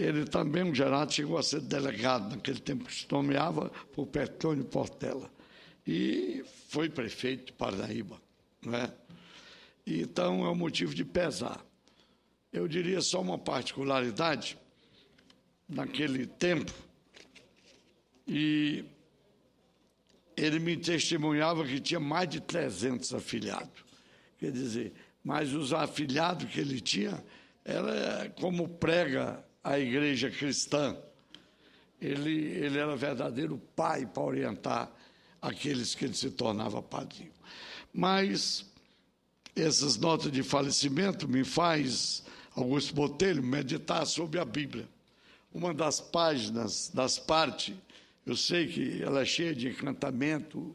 Ele também, o Gerardo, chegou a ser delegado, naquele tempo se nomeava por Petrônio Portela. E foi prefeito de Paraíba Não é? Então, é um motivo de pesar. Eu diria só uma particularidade. Naquele tempo, e ele me testemunhava que tinha mais de 300 afiliados. Quer dizer, mas os afiliados que ele tinha era como prega a igreja cristã. Ele, ele era verdadeiro pai para orientar aqueles que ele se tornava padrinho. Mas essas notas de falecimento me faz Augusto Botelho meditar sobre a Bíblia. Uma das páginas, das partes, eu sei que ela é cheia de encantamento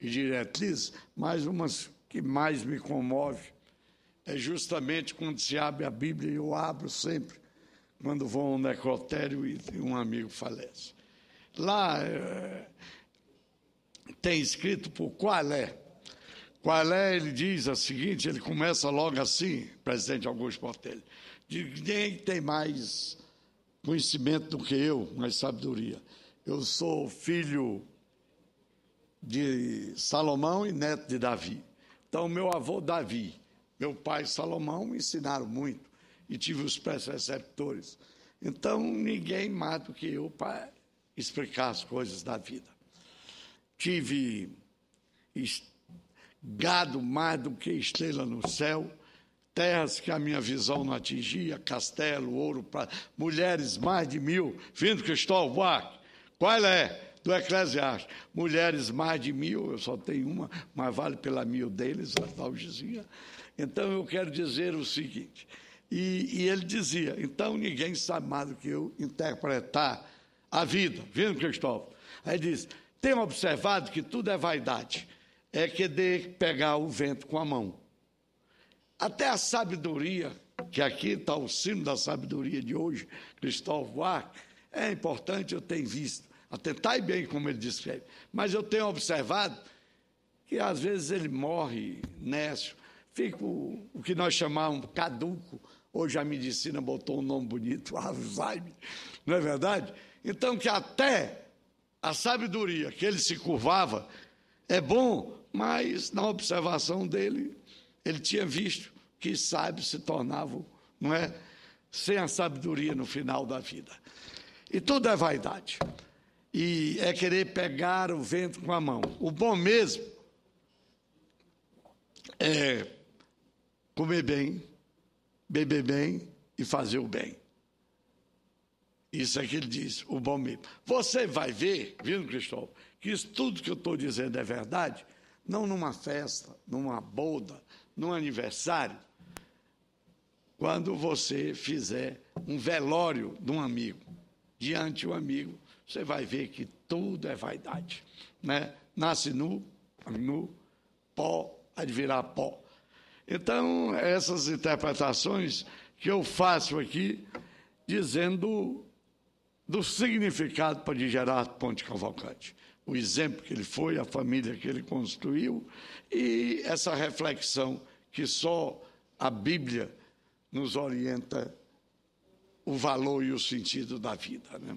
e diretriz, mas uma que mais me comove é justamente quando se abre a Bíblia, e eu abro sempre quando vão ao necrotério e um amigo falece. Lá eh, tem escrito por qual é. Qual é, ele diz a seguinte, ele começa logo assim, presidente Augusto Portelli, ninguém tem mais conhecimento do que eu, mais sabedoria. Eu sou filho de Salomão e neto de Davi. Então, meu avô Davi, meu pai Salomão me ensinaram muito e tive os receptores, Então, ninguém mais do que eu para explicar as coisas da vida. Tive gado mais do que estrela no céu, terras que a minha visão não atingia, castelo, ouro, pra... mulheres mais de mil, vindo Cristóvão Buarque, qual é? Do Eclesiastes, mulheres mais de mil, eu só tenho uma, mas vale pela mil deles, a tal Então eu quero dizer o seguinte: e, e ele dizia: então ninguém sabe mais do que eu interpretar a vida. Viu, Cristóvão? Aí diz: tenho observado que tudo é vaidade, é querer pegar o vento com a mão. Até a sabedoria, que aqui está o sino da sabedoria de hoje, Cristóvão Arco, é importante, eu tenho visto. Atentai bem como ele descreve. Mas eu tenho observado que às vezes ele morre, nécio, fica o, o que nós chamamos caduco, Hoje a medicina botou um nome bonito, Alzheimer, não é verdade? Então, que até a sabedoria que ele se curvava é bom, mas na observação dele, ele tinha visto que sábios se tornavam, não é? Sem a sabedoria no final da vida. E tudo é vaidade. E é querer pegar o vento com a mão. O bom mesmo é comer bem, beber bem e fazer o bem. Isso é que ele diz, o bom mesmo. Você vai ver, viu, Cristóvão, que isso tudo que eu estou dizendo é verdade, não numa festa, numa boda, num aniversário, quando você fizer um velório de um amigo, diante o amigo, você vai ver que tudo é vaidade. Né? Nasce nu, nu, pó, há de virar pó. Então, essas interpretações que eu faço aqui, dizendo do significado para de Gerardo Ponte Cavalcante, o exemplo que ele foi, a família que ele construiu e essa reflexão que só a Bíblia nos orienta o valor e o sentido da vida. Né?